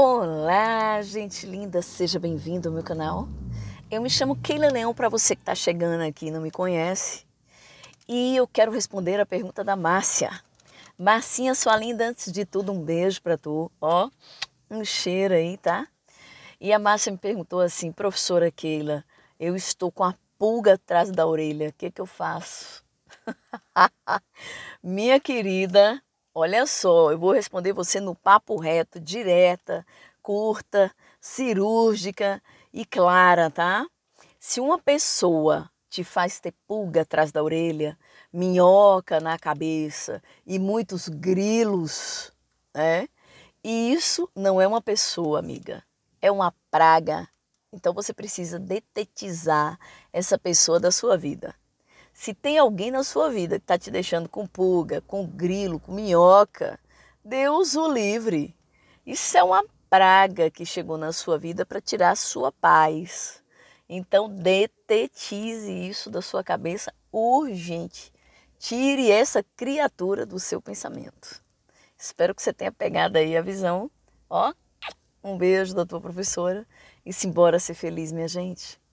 Olá, gente linda, seja bem-vindo ao meu canal. Eu me chamo Keila Leão, para você que está chegando aqui e não me conhece. E eu quero responder a pergunta da Márcia. Marcinha, sua linda, antes de tudo, um beijo para tu. Ó, um cheiro aí, tá? E a Márcia me perguntou assim, professora Keila, eu estou com a pulga atrás da orelha, o que, que eu faço? Minha querida, Olha só, eu vou responder você no papo reto, direta, curta, cirúrgica e clara, tá? Se uma pessoa te faz ter pulga atrás da orelha, minhoca na cabeça e muitos grilos, né? E isso não é uma pessoa, amiga, é uma praga. Então você precisa detetizar essa pessoa da sua vida. Se tem alguém na sua vida que está te deixando com pulga, com grilo, com minhoca, Deus o livre. Isso é uma praga que chegou na sua vida para tirar a sua paz. Então, detetize isso da sua cabeça urgente. Tire essa criatura do seu pensamento. Espero que você tenha pegado aí a visão. Ó, um beijo da tua professora e simbora ser feliz, minha gente.